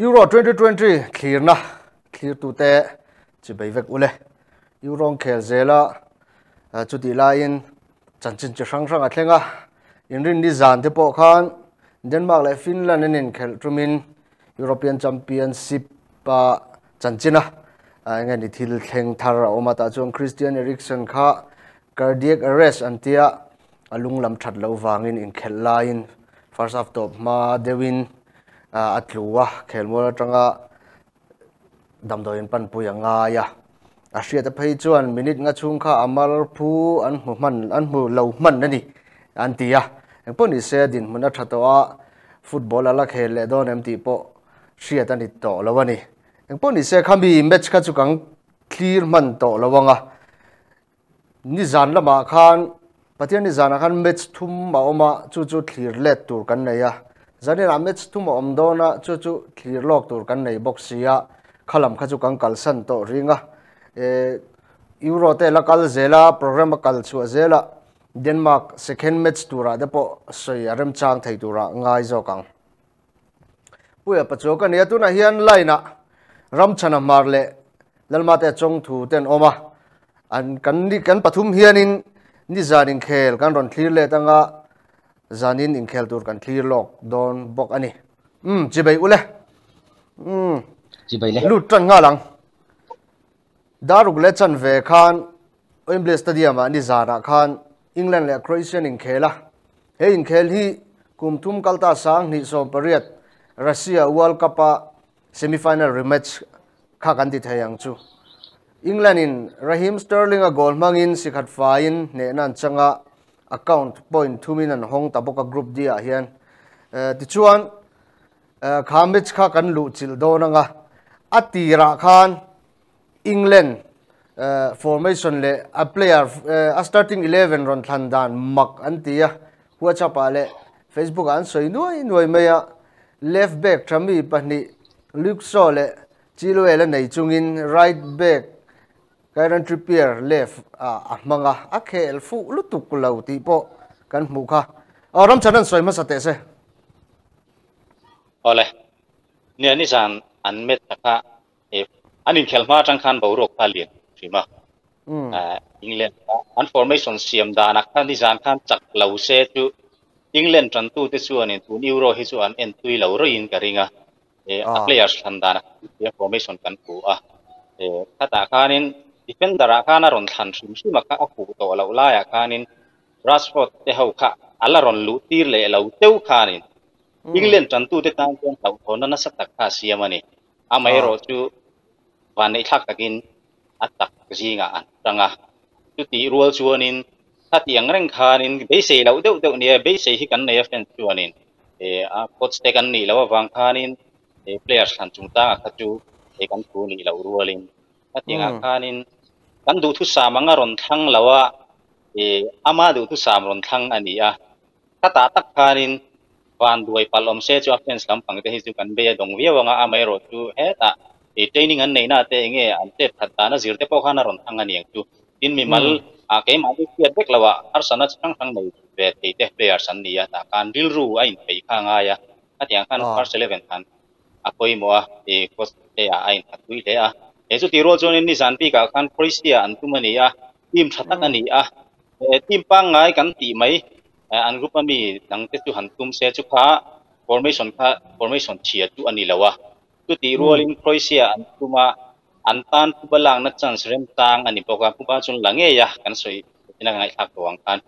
Euro 2020 clear na clear tu te chỉ bị vek ule Euro khe zela eh, chu ti la in chan chin chi sang sang athenga in rin ni zan te po khan Denmark le Finland in khel trumin European Championship ba eh, chân pa Anh china đi eh, ni thil thleng thar oma ta chuan Christian Eriksen kha cardiac arrest anh antia alung lâm chặt lâu vàng in khel lại in first half top ma Devin. atluwa khelmora tanga damdoin pan puyanga ya ashia ta phai chuan minute nga chung kha amal phu an hu man an hu lo man ani antia poni se din mun a tha to a football ala khel le don emti po shia ta ni to lawani poni se kham bi match kha chu kang clear man to lawanga ni zan lama khan patian ni zan a khan match thum ma oma chu chu clear let tur kan nei a Giờ zani ramets tu ông omdo na chu chu thlir lok tur kan nei bok sia khalam kha chu kang kalsan to ringa e euro là la kal zela program kal chu zela denmark second match tura de po soi aram chang thai tura ngai zo kang puya pacho ka ne tu na hian laina ram chana marle lalma te chong thu đi oma bắt kan hiện in đi hianin ni zanin khel kan ron thlir le tanga zanin in khel tur kan thlir lok don bok ani um chi bai ule um hmm. chi bai le lut tan nga lang daruk le chan ve khan oimble stadium a ah, ni zara khan england le croatian in khela ah. he in khel hi kumtum kalta sang ni som pariat russia world cup a ah, semifinal rematch kha kan ti thayang chu england in rahim sterling a goal mangin sikhat fain ne nan changa account point 2 min hong taboka group dia hian ti eh, chuang eh, khamich kha kan lu chil donanga atira khan england eh, formation le a player a starting 11 ron thandan mak antia huachapa le facebook an soinuin noi maiya left back thami pa ni lukso le chilo lo le nei chungin right back กันทริปเปียร์เลฟอ่ามังอ่ะเคลฟูลุตุกลาวตีโปกันมูค่ะอรัมำันนั้นสวยมาสเตเซโอ้เลยเนี่ยนี่สันอันเมตดนะคะเอฟอันนี้เขลมาจังคันบ่าวรกพาเลียนใช่ไหมอ่าอังกฤษอันฟอร์เมชันเสียมดานักท่านที่สันคันจักลาวเซจูอังกฤษจันตูที่ส่วนนี้ทุนยูโรที่ส่วนเอ็นตุยลาวรยินกันริงอ่ะเออ p l a ย e r s ทันดานักเอฟฟอร์เมชันกันกูอ่ะเออถ้าตาคานิน dipendara kana ron than thrim hi maka aku to lo la ya kanin rashford te ho kha ala ron lu tir le lo teu khanin mm. england tan tu te tan kon tau thona na sak tak kha siamani amai ah. ro chu van ei thak takin atak zinga an tanga chu ti rual chuanin hatiang reng khanin be se lo deuh deuh ne be se hi kan ne fen chuanin e a coach te kan ni lo wang khanin e players han chung ta kha chu e kan thu ni lo rualin hatiang mm. khanin ันดูทุสามังรอนทั้งแล้วว่าอออามาดูทุสามรอนทั้งอันนี้อ่ะถ้าตาตักคารินวันด้วยพัลลอมเซจวัฟเฟนส์ลำพังเตหิสุกันเบียดงเวียวงอาเมโรจูเฮต้าเอเจนิงันเนน่าเตงเงออันเตปัตตานะจิรเตปโอคานารนทั้งอันนี้จูทินมิมัลอาเกมันดูเสียดเบกแล้วว่าอาร์สันัช่างทั้งในเวทีเทปเบียร์สันนี้อ่ะตาการดิลรูอินไปข้างอาะยะอาที่ยังคันอาร์เซเลเวนทันอาคุยมัวเอโคสเตียอินตักวีเดียเอสุติโรจนินนิสันปีกาคันคริสเตียนทุมันนี่อะทีมชาติอันนี้อะทีมปังไงกันตีไหมอันรูปมีดังเตจุหันทุมเซจุค้าฟอร์เมชั่นค้าฟอร์เมชั่นเชียร์จุอันนี้ละวะตุติโรลินคริสเตียนทุมอันตันุู้บังนักจังเสริมตังอันนี้พวกผู้บังจนหลังเอยะกันสวยที่นั่งไงทักตัวงัน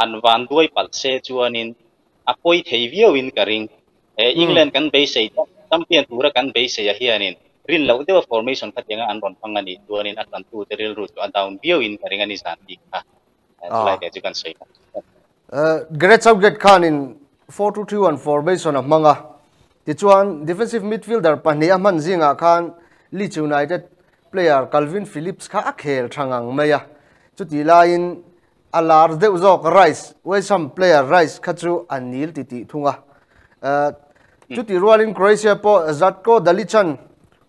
อันวันด้วยปัลเซจุอันนี้อะพอยเทียวินกันริงเออิงกฤษกันเบสเซตั้มเปียนตัวกันเบสเซียเฮีนิน ril lo te formation ka tenga an ron pangani tuan in atan tu te ril root an down bio in ka ringani san di ka lai te chukan sei great subject khan in 4231 formation of manga ti chuan defensive midfielder pahnia man zinga khan leeds united player calvin phillips kha a khel thangang meya chuti lain alar de zawk rice waisam player rice kha anil ti ti thunga uh, hmm. chuti rualin croatia po zatko dalichan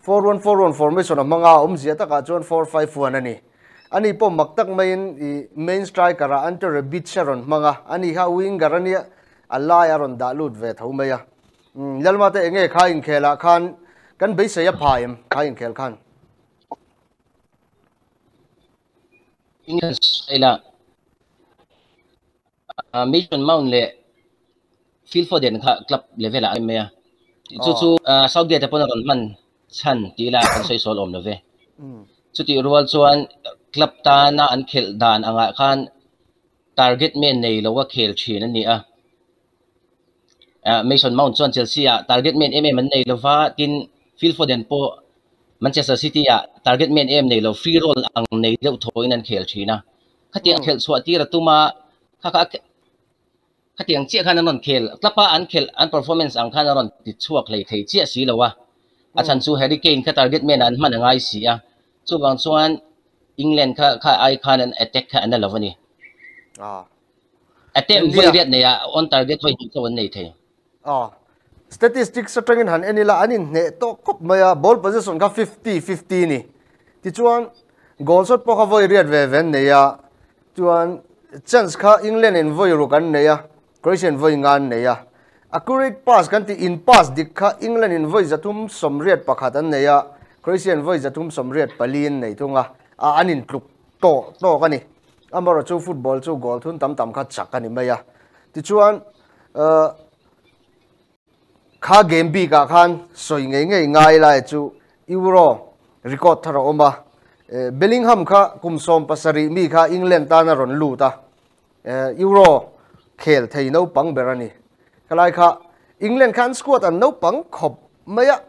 four one four one formation of manga um zia taka chuan four five one ani ani po maktak main i main striker a antar e beat sharon manga ani ha wing garani alai aron dalut ve thomeya hmm, lalma te enge kha in khela khan kan be se ya phaim kha in khel khan inga ila a mission mount le feel for den club level a meya chu oh. chu south gate pon ron man ชันตีลาอันใช้โซลอมนะเวสุดที่รัวชวนกลับตาหน้าอันเขลดานอ่างขันาร์เก็ตเมนในเราว่าเขลชีนั่นนี่อ่ะเอ่อไม่สนมองส่วนเชลซีอ่ะร์เก็ตเมนเอ็มมันในเราว่าทินฟิลฟอร์เดนโปมันเชสเตอร์ซิตี้อ่ะร์เก็ตเมนเอ็มในเราฟรีโรลอังในเดียถอยนั่นเขลชีนะขัดยังเขลสวัสดีระตุมาข้าข้าขังเจี่ยขันนนเขลกลับป้าอันเขลอันปร์ฟอร์แมนซ์อังขันนนติดชั่วใครใครเจี่ยสีเราวา à chan số harry kane kha target men an mà ngay si a chu bang chuan england kha kha ai khan anh attack kha an lovani à attack voi riat này à on target hoi chu wan này the à statistics trang sa tangin là anh anin ne to cup kop maya ball position ka 50 50 thì ti anh goal shot po ka voi về vấn này à ya anh chance kha england anh voi ro kan này à croatian voi ngan này à accurate pass kan ti in pass dikha England in voi zatum somriat pakhat an neya Christian voi zatum somriat palin nei tunga a anin tluk to to kani amara chu football chu goal thun tam tam kha chak ani maya ti chuan uh, kha game bi ka khan soi ngei ngei ngai lai chu euro record thara oma eh, Bellingham kha kumsom pasari mi kha England ta na ron lu ta eh, euro khel thei no pang berani กลายค่ะอิงเลนคันสกอตันนู้ปังขบไม่ยะ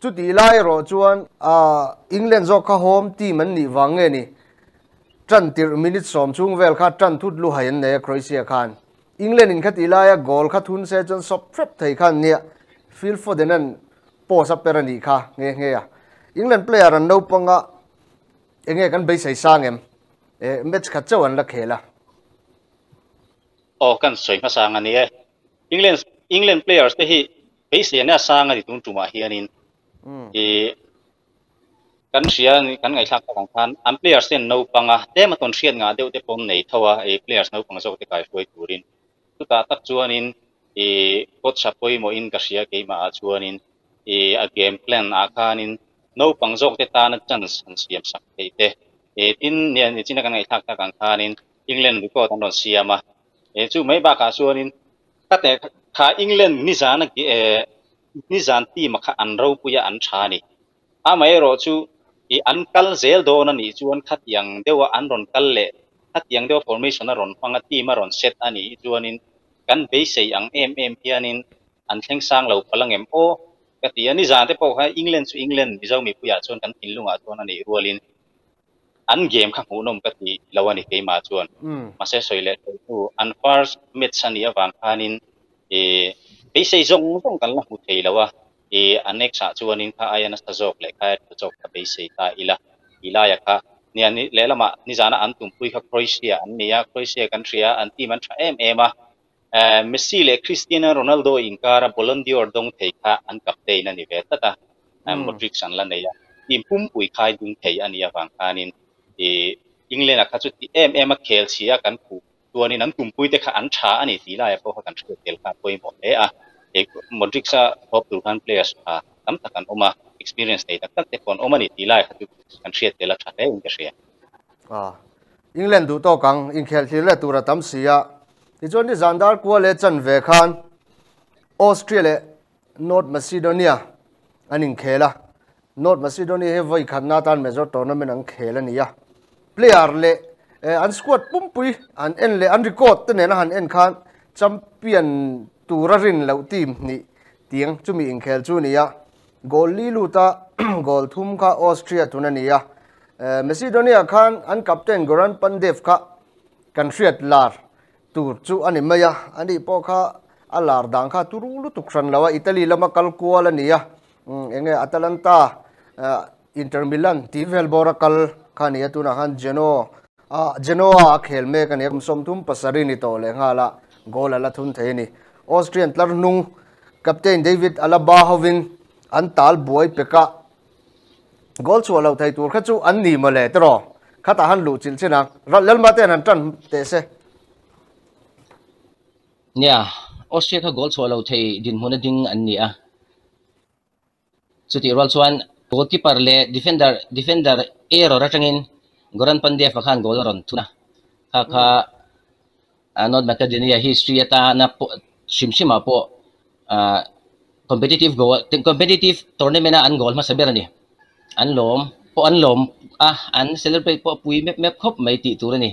จุดทีไล่รอจวนอ่าอิงเลนจอกข้าโฮมที่มันนี่วังเงี้ยนี่จันติรมินิทสมชุงเวลค่ะจันทุดลุหายันเนี่ยครเซียคันอิงเลนอินคัดอีไล่กอลค่ะทุนเซจันสอบเทรปไทยคันเนี่ยฟิลฟอร์ดนันโพสับเปรันดีค่ะเงี้ยเงี้ยอิงเลนเปลี่ยนอันนู้ปังอ่ะเงี้ยกันไปใส่สางเอ็มเอ็มเบสดขัดเจ้าอันละเคละกันสวยมาสางอันนี้ England England players te hi base na sang di tung hiện hianin hmm. e kan sian kan ngai sang kang khan am players thì ten no panga te ma ton sian nga deu te pom nei thawa e players no panga zo te kai foi turin tu ta tak chuanin e pot sapoi mo in ka sia mà ma chuanin e a game plan a khanin no pang sau te ta na chance an siam sak te te e tin nian ni china kan ngai thak ta kang khanin england ko tan don siama e chu mai ba ka chuanin ก็แต่ขาอังกฤษนี่จานีกเอนี่จานตีมาขาอันรู้ปุยอันชานี่อาไม่รู้จูอีอันกัลเซลโดนันอีจวนขัดยังเดียวอันรอนกัลเล่ขัดยังเดียวฟอร์มชันนรอนฟังตีมารอนเซตอันนี้จวนนินกันเบสเซียงเอ็มเอ็มพี่นันนอันเชงสร้างเราพลังเอ็มโอกติอันนี้จานที่พวกให้อังกฤษสูอังกฤษมิจามีปุยอันชนกันอินลุงอันชนนั่นอีรัวลิน an game kha mu nom ka ti lawani ke ma chuan ma se soile tu an first match ani awang khanin e pe se zong zong kan la mu thei lawa e anek sa chuan in kha ayana sa jok le kha to jok ka pe se ta ila ila ya kha ni ani le lama ni jana an tum pui kha croatia an nia croatia country a an ti man tha em em a messi le cristiano ronaldo in kara bolondior dong thei kha an kap te na ni ve ta ta modric san la nei ya tim pum pui khai ding thei ani awang khanin เออิงเลนอะคัจุติเอ็มเอ็มเคลเชียกันผูตัวนี้นั้นกลุ่มปุ้ยแต่ขาอันช้าอันนี้สีลายพราะวกกันเชื่อเกลกันปุ้ยหมดเลยอ่ะเอกมอดริกซ่าพบตัวกันเพลย์สอ่ะตั้มต่กันออกมา experience ได้ตั้งแต่คนออกมานี่สีลายคัจุการเชื่อเกลกันได้อิงเชียอ่าอิงเลนดูโตกังอิงเคลเชียเลตัวระตั้มเสียที่จนที่จันดาร์กัวเลจันเวคันออสเตรเลีนอร์ทมาซิโดเนียอันนี้เคล่ะนอร์ทมาซิโดเนียเฮ้ยขันน่าตันเมจอร์ทัวร์น้เมนอันเคล่ะนี่ยะ player le eh, an squad pum pui an en le an record te ne na han en khan champion tu ra rin lo team ni tiang chu mi inkhel chu ni ya goal li lu ta goal thum kha austria tu na ni ya eh, macedonia khan an captain goran pandev kha country lar tu chu ani maya ani po kha alar dang kha turu lu tukran lawa italy lama kalkuala ni ya mm, enge atalanta eh, inter milan ti vel borakal khani atuna han jeno a jeno a khel me kan em som thum pasari ni to le nga la goal ala thun the ni austrian tlar nung captain david alaba hovin an tal boy peka goal chu lo thai tur kha chu an ni ma le tro kha ta han lu chil china ral lal ma te han tan te se yeah australia ka goal chu lo thai din hona ding an ni a chuti ral chuan goalkeeper le defender defender error ratangin goran pandai fakan goal ron tuna ka ka anod mata dinia history ata ya na po simsima po ah, competitive gol. goal competitive tournament mana an goal masaber ni an lom po an lom ah an celebrate po pui map map khop mai ti tur ni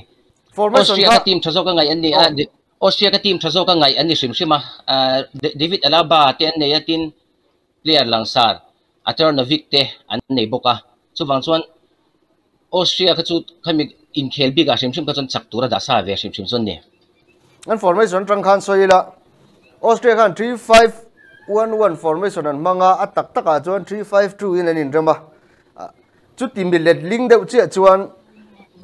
Australia Austria ka team thazo ka ngai an ni Australia uh, oh. Austria ka team thazo ka ngai an ni simsima uh, ah, David Alaba ten ne yatin player langsar atar na vik te an nei boka chuwang chuan austria ka chu khami in khel bi ga shim shim ka chon chak tura da sa ve shim shim chon ne an formation tang khan soila austria khan 3511 formation an manga atak taka chuan 352 in an in rama chu tim bi let ling deuh chi chuan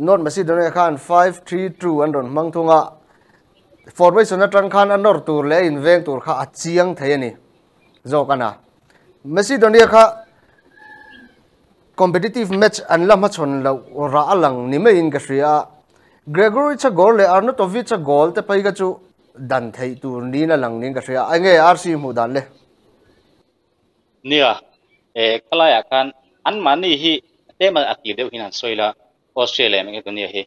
north macedonia khan 532 an ron mang thunga formation atang khan an nor tur le in veng tur kha achiang thayani zokana mesi donia kha competitive match an lama chon la ra alang ni me in gashria gregory cha gol le arnotovic cha gol te pai ga chu dan thei tu ni na lang ni gashria ange rc mu dan le nia e khala ya kan an mani hi te ma aki deu hinan soila australia me dunia hi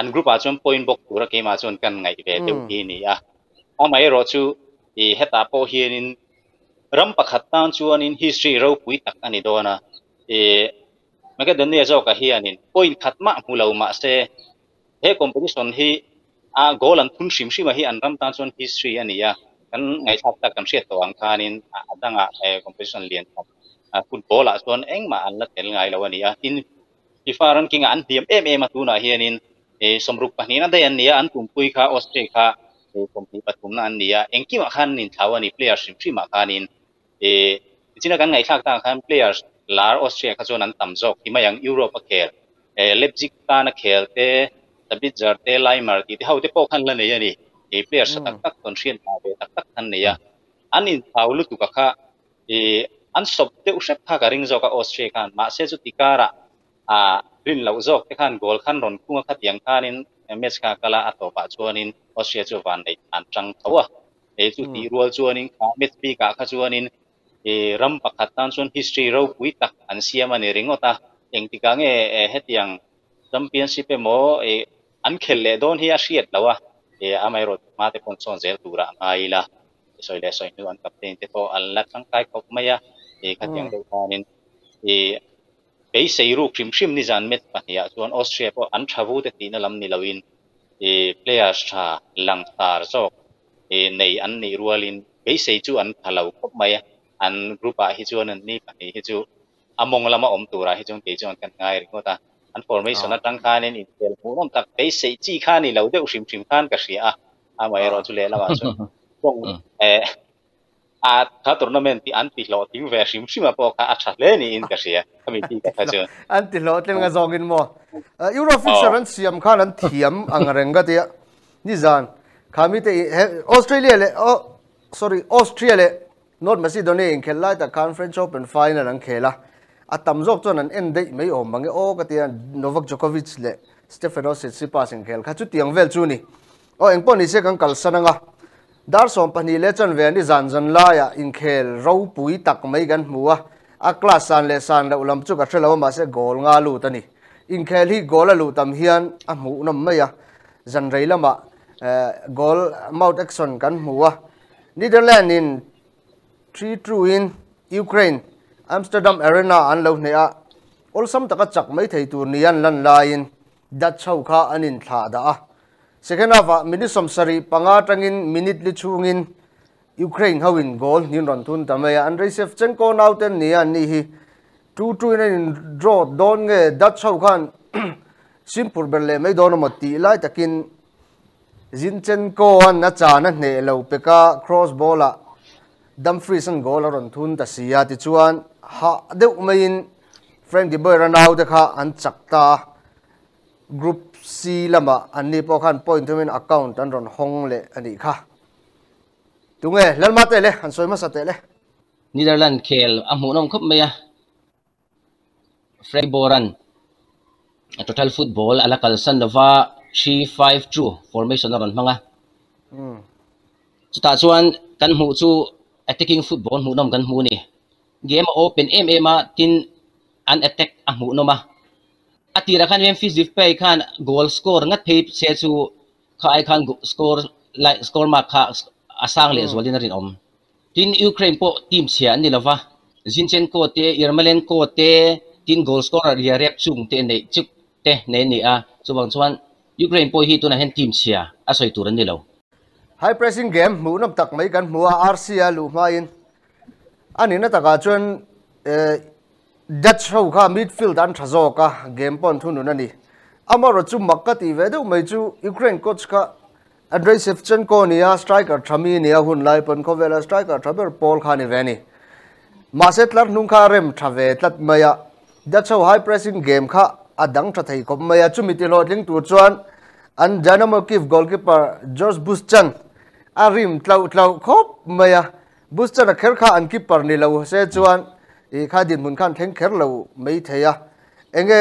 an group a chon point bok pura ke ma chon kan ngai ve deu hi ni ya amai ro chu e heta po hi in ram pakhat tan chuan in history ro pui tak ani dona e maka den ne zo ka hi anin point ma khatma mulo ma se he competition hi a goal an thun shim shima hi an ram tan chuan history ania kan ngai thap ta kan hriat to ang khanin adanga e competition lian thap football a chuan engma an la tel ngai lo ania tin FIFA ranking an diam em em atuna hianin e somruk pahnin adai ania an tumpui kha australia kha คมที่ปฐุมนั่นนี่ยเองกี่มาขันนินทาวนี่เพลย์ชิมชิมาขันนิน e, e china kan ngai thak ta khan players lar austria kha chon an tam jok himayang europe khel e leipzig ta na khel te tabit jar te laimer ti hau te po khan la nei ani e players tak tak ton rian ta be tak tak khan nei ya an in paulu tu ka kha e an sop te usep kha ka ring jok ka austria khan ma se chu tikara a rin lau jok te khan gol khan ron kunga kha tiang khan in match kha kala ato pa chuan in austria chu van nei an chang thawa e chu à. ti ừ. rual chuan in match pi ka kha chuan e ram pakhatan chun history ro pui tak an siam ani ringota engtika nge hetiang championship mo e an khel le don hi a hriat lawa à. e amai ro ma te pon chon zel tura aila soi le soi nu an captain te to an la tang kai kop maya e à. khatiang do ừ. panin e pe sei ru krim shim ni zan met pa ya chuan austria po an thawu te tin lam ni lawin e players tha lang tar chok e nei an ni rualin pe sei chu an thalau kop maya à an group a hi chuan an ni pani hi chu among lama om tura hi chuan ke chuan kan ngai ringo ta an formation ah. atang khan in intel mu om tak pe sei chi khan ni lo deuh shim shim khan ka ria a mai ro chu le lama chu kong ah. e eh, a tha tournament ti an ti lo ti ve sim sim a po kha a tha le ni in ka ria kami ti ka chu an ti lo tlem nga oh. zong in mo eh, euro fixer oh. an siam khan an thiam ang renga ti ni zan khami te australia le oh sorry australia le นอตมาสิโดนี่อินเขลไลต์แต่คอนเฟรนซ์โอเปนไฟนั่นอังเคล่ะอัตมจกจนนั้นเอ็นได้ไม่อมบเงโอ้ก็เตียนโนวักจอกอวิชเล่สเตฟานอสเซซิปาสิงเคลขาจุดยังเวลจูนี่โอเอ็งปนิเสกังกัลสนง่ะดาร์สอมปนีเลจันเวนดิจันจันลายอินเคลเราปุ๋ยตักไม่กันหัวอัคลาสันเลสันเราลำจุกัดเชลวมาเสกโกลงาลูตันนี่อินเคลที่โกลลูตามเฮียนอ่ะหูนำไม่ย่ะจันไรละมาเอ่อโกลมาดเอ็กซอนกันหัวนิ่เดอร์แลนด์นิน3 true in Ukraine Amsterdam Arena an lo nea ol sam taka chak mai thei tur ni an lan lại in da chhau kha anin thla da a second half a minute som sari panga tangin minute li in, Ukraine hawin goal nhìn ron thun tamaya Andrei Shevchenko nauten ni an ni hi 2 2 in an draw don nge da chhau khan simpur berle mai don mo ti lai takin Zinchenko an na cha na hne lo peka cross ball a ดัมฟรีสันโกลรอนทุนตัสยาติชวนหาเดี๋ยวมายินเฟรนดิบอยรันเอาเด็กค่ะอันจักตากรุ๊ปซีละมาอันนี้พอขันพอย์ทุ่เินแอคเคาท์อันรอนฮงเล่อันนี้ค่ะตุงเอ๋เล่นมาเตะเลยอันสวยมาสเตะเลยนี่เดลันเคลอัมมูนองคบเมียเฟรนดิบอยรัน t o t ล l f o o อล a l l ala kalsan ฟ a v a 352์ o r m a t i o n na น o ั m g อ mm. so ta chuan นกันหู h ู attacking football mu nom kan mu ni game open ma ma ah, tin an attack a mu no ma ati ra kan wen fizif pe kan goal score ngat pay che chu khai kan score like score ma kha asang le hmm. zol din rin om tin ukraine po team sia ni lawa zinchenko te irmalenko te tin goal score ria rep chung te nei chuk te nei ni a ah. chuwang chuan ukraine po hi tu na hen team sia asoi turan ni lawa high pressing game mu nam tak mai kan mu rc a lu ma in ani na taka chuan dutch ho kha midfield an thazo ka game pon thunu na ni amaro chu makka ti ve do mai chu ukraine coach ka andrei shevchenko niya striker thami niya hun lai pon ko vela striker thaber paul khani veni maset lar nung kha rem thave tlat maya dutch ho high pressing game kha adang tha thai ko maya chu mitilot ling tu chuan an dynamo kiev goalkeeper george buschan a rim tlau tlau khop mai a booster kher kha an ki par ni lo se chuan e kha din mun khan theng kher lo mai theya enge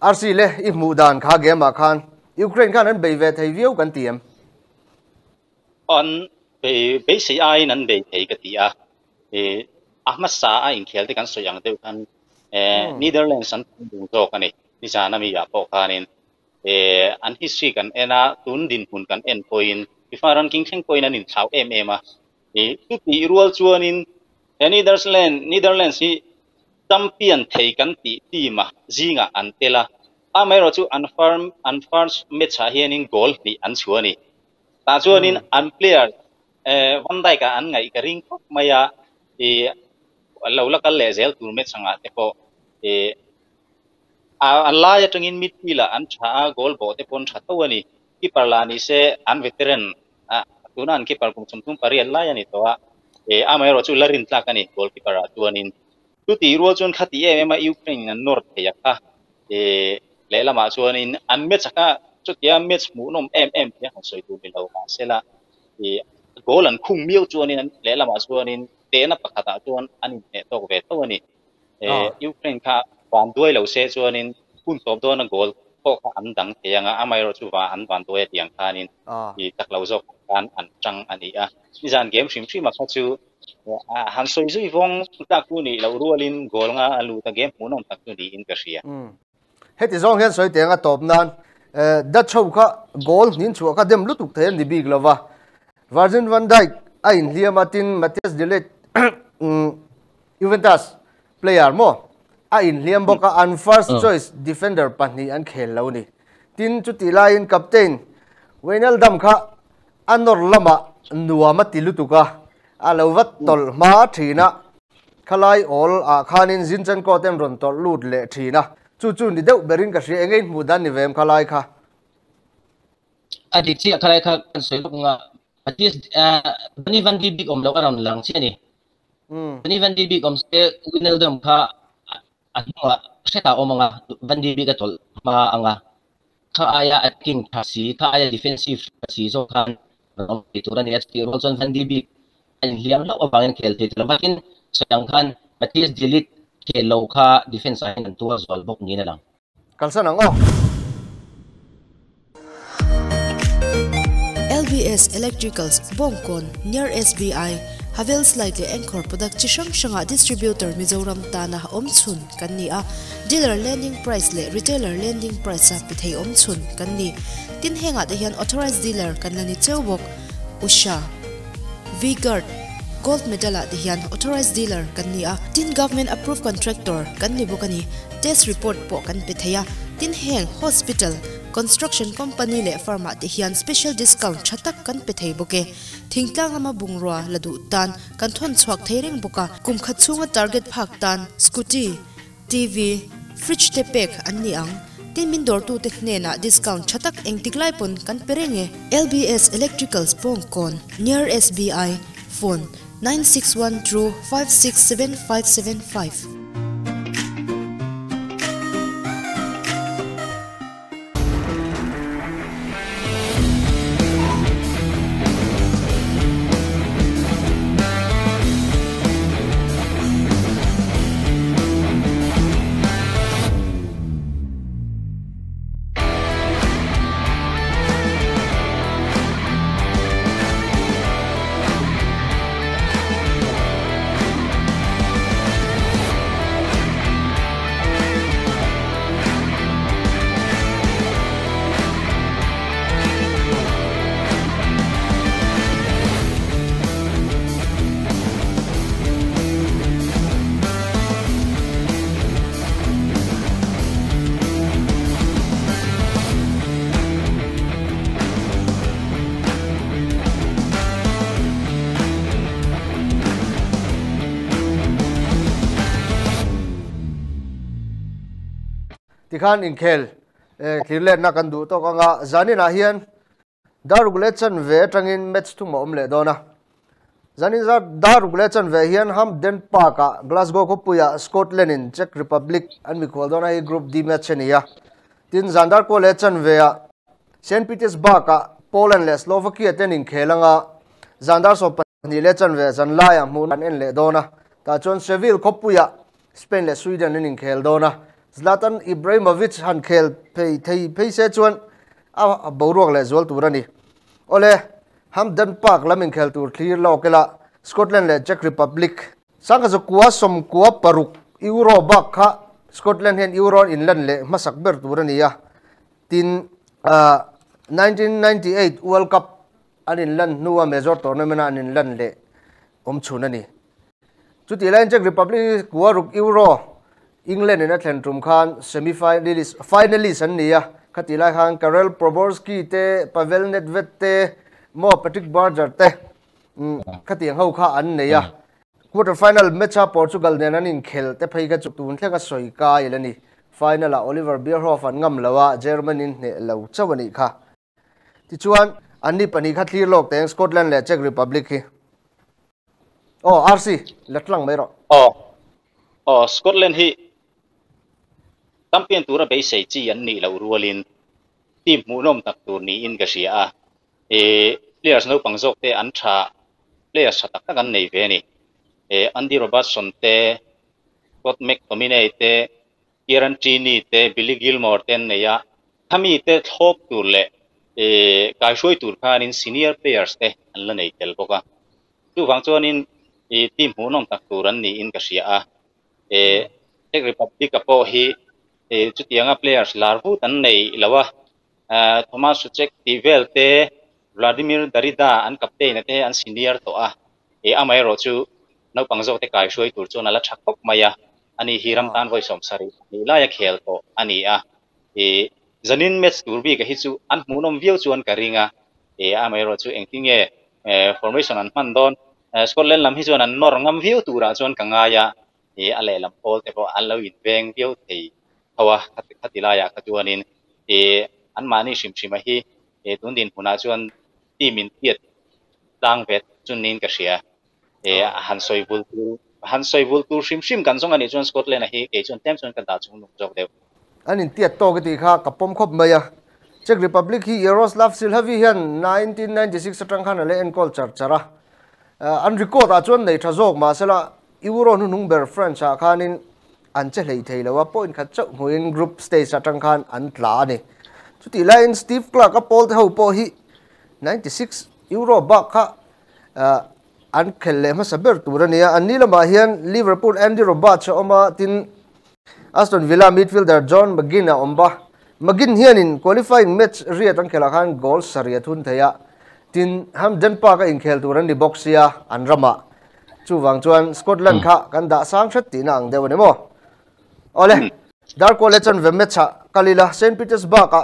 à. RC le i mu dan kha ge ma khan Ukraine khan an bei ve thei viu kan tiam on be be si ai nan be thei ka ti a e ahmad sa a in khel te kan so yang te kan e Netherlands an dung zo kan à ni ni sa na mi ya po khanin e an history kan ena tun din hun kan en point FIFA ranking thing koi na nin thau eh, em em a e tu ti rual chuan in Netherlands Netherlands hi champion thei kan ti team a zinga an tela a mai ro chu unfarm unfarm match a hian in goal ni an chuani ta chuan in hmm. an player eh van dai ka an ngai ka ring khop maya e eh, lo la ka lezel tur match anga te po e an la ya tangin mit pila an tha goal bo te pon tha tawani ki parlani se an veteran tunan keeper kum chum tum pari alla yani to e amai ro chu larin tla kani goalkeeper a tuanin tu ti ro chun khati e ma ukraine na north te yakha e le lama chuanin an me chaka chu tia match mu nom em em ya ha soi tu bilo ma sela e goal an khung miu chuanin le lama chuanin te na pakhata chuan an ne to ve to ni e, e ah. ukraine kha wan duai lo se chuanin kun top do na goal ก็อันดังเทียงอ่ะไม่รู้ชัวอันวันตัวเตียงคานินอีตักเราจบการอันจังอันนี้อ่ะนี่จานเกมชิมชิมาเข้าชูหันสวยสวยวงตักกูนี่เรารู้ลินกอลงอ่ะลูตักเกมหูน้องตักกูนี่อินกระเชียเฮ้ที่สองเห็นสวยเตียงอ่ะตบนั้นเอ่อดัชชูก็กอลนินชัวก็เดมลุตุกเทียนดีบีกลาวะวาร์จินวันไดค์ไอ้เลียมาตินมาเทสเดเลตยูเวนตัสเพลย์อาร์โม a ah, in liam boka hmm. an first oh. choice defender pahni an khel lo ni tin chu ti lai in captain wenal dam kha anor lama nuama tilutuka alo wat hmm. tol ma thina khalai ol a ah, khanin zinchan ko tem ron tol lut le thina chu chu ni deu berin ka hri engei mu dan ni vem khalai kha adik chi khalai kha kan soi lok nga atis bani ah, van di big om lo kan lang chi ni bani hmm. van di big om se winal dam kha Ano nga, ah, sa tao mga bandibigatol, mga nga, ah, kaaya at king kasi, kaaya defensive kasi, so kan, ang ituran ni F.T. Rolson bandibig, Dibig, ang hiyang na upangin kay LT Trabakin, sayang kan, matis delete kay ka defense ay ng tuwa, so albok hindi na lang. Kalsan ang oh! LBS Electricals Bongkon near SBI havel slightly anchor product chi hrang distributor mizoram tana om chhun kan ni dealer landing price le retailer landing price a pithei om chhun kan ni tin henga te hian authorized dealer kan lani chewbok usha vigard gold medal at hian authorized dealer kan ni tin government approved contractor kan ni bokani test report po kan pe tin hang hospital construction company le pharma te hian special discount thatak kan pe thei boke thingtlang ama bungrua ladu tan kan thon chhuak theireng boka kumkha chunga target phak tan scooty tv fridge te pek anni ang temin dor tu te hnena à, discount thatak engtik lai pun kan perenge lbs Electricals spong kon near sbi phone 9612 567575 tikhan inkhel thirlet e, na kan du to ka nga zanin a hian da regulation ve tangin match thu om le dona zanin za da regulation ve hian ham den pa ka ah, glasgow ko puya scotland in czech republic an mi khol dona hi group d match ni ya tin zandar ko le chan ve a ah, st petersburg ka ah, poland le slovakia ten in khelanga zandar so pani le chan ve zan la ya mun an en le dona ta chon seville ko puya spain le sweden in khel dona Zlatan Ibrahimovic han khel phei thei phei se chuan a boruak le zual tur ani ole Hamden Park lamin khel tur thlir lo kela Scotland le Czech Republic sanga zo kuwa som kuwa paruk Euro ba kha Scotland hen Euro in lan le masak ber tur ani ya tin uh, 1998 World Cup anin lan nuwa major tournament anin lan le om chunani chu ti lan Czech Republic kuwa ruk Euro England in a thlentrum khan semi finalist finalist an nia khatila khan Karel Proborski te Pavel Nedved te Mo Patrick Barger te khatiang ho kha an nia quarter final match a Portugal ne nan in khel te phai ka chuk tun thla ka soi ka elani final a Oliver Bierhoff an ngam lawa Germany ne lo chawani kha ti chuan anni pani kha thlir lok teng Scotland le Czech Republic hi oh RC latlang mai ro oh oh Scotland hi ตั้มเพียนตัวระเบิดใส่จียันนี่เรารัวลินทีมูนมตักตัวนี้อินกเสียเอเลียสนุปังจกเตอันชาเลียสตักกันในเวนีเออันดีโรบัสสนเตกดเมกตมินเตอกิรันจีนีเตบิลลี่กิลมอร์เตนเนียทามีเตทบตัวเละเอการช่วยตัวพานินซีเนียร์เพลเยอร์สเตอันละในเกลบกะตัวฟังจวนินเอทีมหูนมตักตัวนี้อินกเสียเอเทคริปับดิกกับโปฮี te chu tianga players larbu tan nei lawa à. à, thomas suchek tivel te vladimir darida an captain te an senior to a e amai ro chu no pangzo te kai shuai tur chu na la thakpok maya ani hiram tan voi som sari ni la ya khel to ani a e zanin match tur bi ka hi chu an hmunom viau chuan ka ringa e à. amai ro chu engting e ờ, formation an man don ờ, scotland lam hi chuan an nor ngam viau tura chuan kanga ya e ale lam pol te bo an lo in veng view thei awa khati khati la ya khachuanin e an mani shim shima hi e tun din huna chuan ti min tiat tang vet chun nin ka sia e han soi bul tu han soi bul tu shim shim kan song ani chuan scotland hi e chuan tem chuan kan da chung lung jok deu anin tiat to ti kha kapom khop maya czech republic hi yaroslav silhavi hian 1996 atang khan le en culture chara an record a chuan nei thazok ma sela euro nu nung ber french a khanin อันเจริญเทลว่าพอยน์ขัดเจ้าเหมือนกรุ๊ปสเตจจัตังคันอันตรานี่ชุดที่ไลน์สตีฟกล้าก็พอลเท่าพอฮี96ยูโรบักค่ะอันเคลเลมัสเบิร์ตูรันเนียอันนี้ละมาเฮียนลิเวอร์พูลแอนดี้โรบัตช์ออกมาทินอัสตันวิลล่ามิดฟิลด์เดอร์จอห์นมักกินอ่อมบะมักกินเฮียนอินควอลิฟายน์แมตช์เรียตังเคลคันกอลสเรียทุนเทียทินฮัมเดนปาก็อินเคลตูรันดีบ็อกซ์เซียอันรัมะชูวังชวนสกอตแลนด์ค่ะกันด่าสังเสร็จตีนังเดวันนี้โม ole hmm. dar college an vemme cha kalila st petersburg a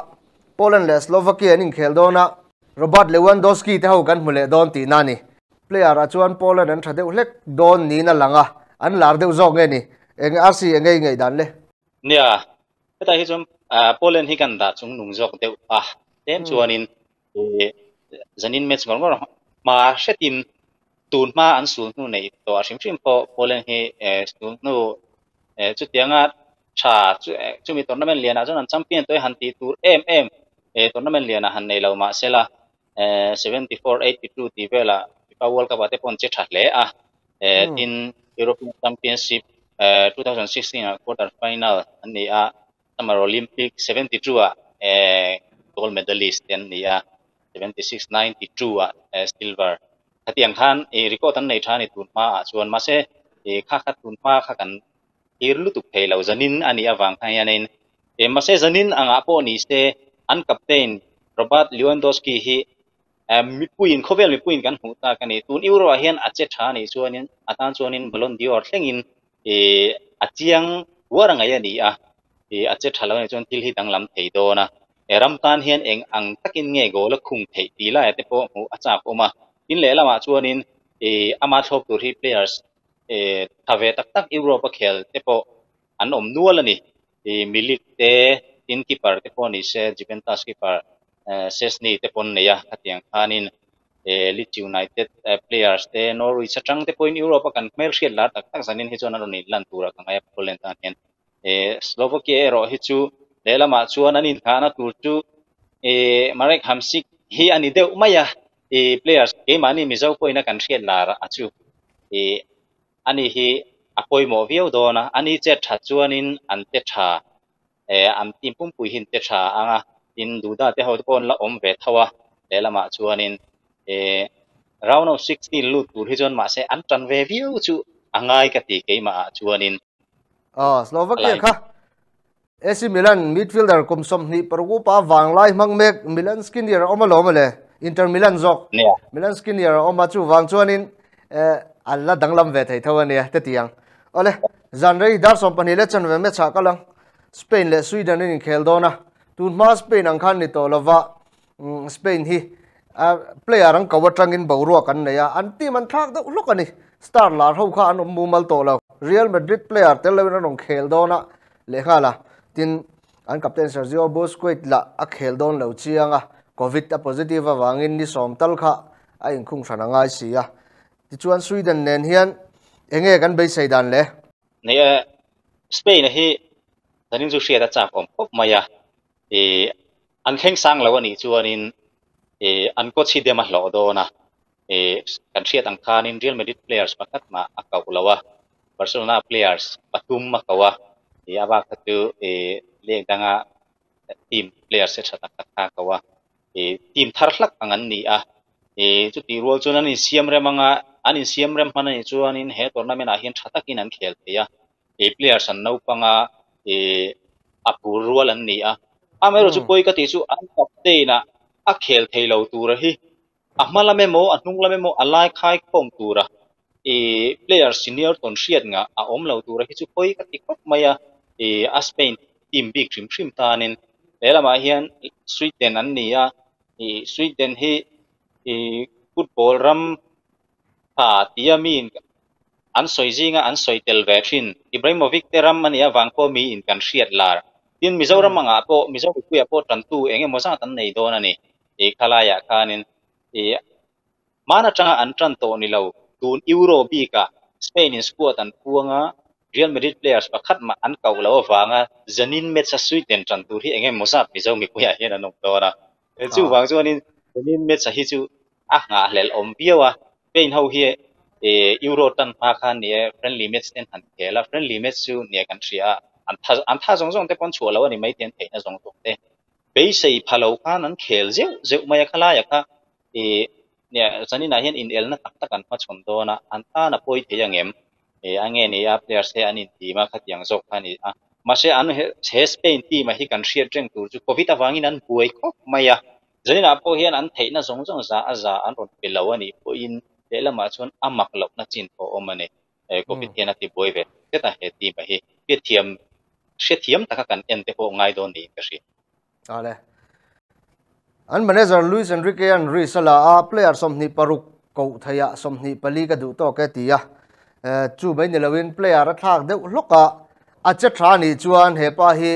poland le slovakia ning khel dona robert lewandowski te ho kan mule don ti nani player achuan poland an thade ulek don ni na langa an lar deu zo nge ni eng rc enge ngai dan le nia ta hi chum poland hi kan da chung nung jok deu a tem hmm. chuan in e, zanin match ngor ngor ma shetin tun ma an sul nu nei to a shim shim po poland hi e, sul nu e, chu tianga ชาจุจุมีตัวนั้นเป็นเลียนะจนนั้นแชมเปี้ยนตัวหันตีตัวเอ็มเอ็มเอตัวนั้นเป็นเลียนะหันในเรามาเซละเออเซเว่นตี้โฟร์เวลาที่พาวเวลกับว่าแต่ปนเจ็ดถัดเลยอ่ะเออทินยุโรปแชมเปี้ยนชิพเอ่อ2016อ่ะ quarter final อันนี้อ่ะสมัยโอลิมปิก72อ่ะเออกล g o เมดัลลิสต์อันนี้อ่ะ76 92อ่ะเออ s ิลเวอร์ที่อย่างท่านเอริโกตันในท่านนี่ตุนมาอ่ะส่วนมาเซเอค่าคัดตุนมาค่ากันฮิรลุตุเลาจนินอันนี้อวังไหยันนินเอ็มมาเซจันินอังอาโปนิสเซอันกัปเตนโรบัตลิวันดอสกีฮีเอ็มมิปุยนโคเวลมิพูนกันหูตากันนี่ตูนอิวโรเฮียนอาเจทานิส่วนนี้อัตานส่วนนี้บอลนดิออร์เซงินเอออาจียงวัวรังไหยานี้อ่ะเอออาเจทาลาวในส่วนที่ที่ดังลำเทโดนะเอรัมตันเฮียนเองอังตักินเงโกและคุงเทยตีไล่เตโอหูอาจารย์โอมาอินเลละมาส่วนนี้เอออามาทอบตัวีเพลย์เออร์ส Eh, thà về tak tak Europa khel thế po anh om nual ani đi milit te tin ki par te po ni se Juventus ki par ses ni eh, eh, te pon neya khatiang khanin e united players thế norwich thế te in europa kan mer shel la tak tak sanin hi chon an ni lan tura ka ngaya polen ta hen e slovakia ro hi chu lela ma chuan an in khana tur chu e marek hamsik hi ani deu maya e players ke mani mizau poina kan shel la ra achu e ani hi a koimo viau dona ani che tha chuanin an te tha e am tim pum pui hin te tha anga in duda te ho kon la om ve thawa le lama chuanin e round of 16 lu tur hi chon ma se an tan ve viu chu angai ka ti keima chuanin ờ ah, Slovakia kha AC Milan midfielder Komsom ni parugu pa wanglai mangmek Milan skin year omalo male Inter Milan jok Milan skinier, year oma chu wang chuanin eh Allah dang lam ve thei thawa ne te tiang ole zanrei dar som pani le chan ve me cha ka lang Spain le Sweden in khel do na tun ma Spain ang khan ni to lova mm, Spain hi player ang kawatang in bầu bawro kan ne anh anti man thak đó, lúc ani star lar hậu kha an mu mal to lo Real Madrid player tel le na nong khel do na le kha la tin anh captain Sergio Busquets la a khel chi anh chianga covid đã positive và awangin đi som tal kha anh không khung thana ngai si ya ti chuan Sweden nen hian enge kan bei sei dan le nei a Spain hi danin chu hriat a chak om khop mai a e an kheng sang lo ani chuan in e an ko chi dem a hlo do na e kan hriat ang khan in Real Madrid players pakhat ma akaw lawa Barcelona players patum ma kawa e awa khatu e leng danga team players se thata kha kawa e team thar hlak angan ni a e chu ti rol chuan an siam re manga ani siam rem hman ani chuanin he tournament a hian tha takin an khel theia e players an no panga e apur rual an ni a amero chu poi ka ti chu an kap teina a khel theilo tur hi a hmala me mo a hnung la me mo a lai khai kom tura e player senior ton hriat nga a om lo tura hi chu poi ka ti khop mai a e a spain team big trim trim tanin lelama hian sweden an ni a e sweden hi e football ram tha tia min an soi zinga an soi tel ve thin ibrahimovic teram mani awang ko mi in kan hriat lar tin mizoram anga to mizo ku ya po tan tu enge moza tan nei don ani e khala ya khanin e mana changa an tan to ni lo tun euro ka spain in squad an kuanga real madrid players pakhat ma an kau lo wanga zanin met sa sui ten tan tu hi enge moza mizo mi ku ya hian anok to ra chu wang chu ani zanin met sa hi chu ah a nga lel om biawa เป็นเฮาเฮี่เออยูโรตันพากันเนี่ยเฟรนลีเมสเตนหันเกล่าเฟรนลีเมสยู่เนี่ยกันเสียอันท่าอันท่าสงสงแต่คนชัวแล้วนี่ไม่เตียนเทนะสงสงแต่เบสไอพาลาวคานั้นเคลเจเจไมายคลายค่ะเออเนี่ยสันนี่นาเห็นอินเอลนะตักตักันมาชมโตนะอันท่านะปอยเทียงเอ็มเออันเงี้ยอัพเดียร์เซอันนี้ดีมาขัดยังจกคันนี้อ่ะมาเสียอันเฮสเปนทีมาที่กันเสียเจงตัวจุโควิดฟางินันป่วยก็ไม่อะสันนี่นะพอเห็นอันเทนะสงสงซาอาซาอันรถเป็นลาวนี่ปอยอิน he lama chuan amak lok na chin pho om ani e ko pi tiana ti boi về te ta hệ ti biết hi sẽ thiam she thiam taka kan en te ho ngai don ni ka shi ale an manager luis enrique an là a player som ni paruk ko thaya som ni pali ka du to ka ti ya chu mai ni lawin player a thak de loka a che thra ni chuan he pa hi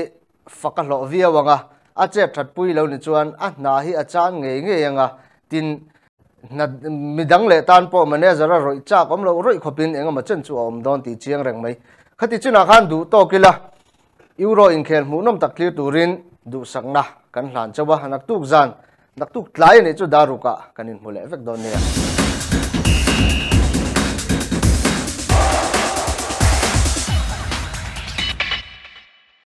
fakalo via wanga a che that pui lo ni chuan a na hi a chan nge nge anga vâng tin na midang le tan po mane zara roi cha kom lo roi khopin enga ma chen chu om don ti chiang reng mai khati chuna khan du to kila euro in khen mu nom tak clear turin du sakna kan hlan chawa hanak tuk zan nak tuk tlai ne chu daruka kanin mule vek don ne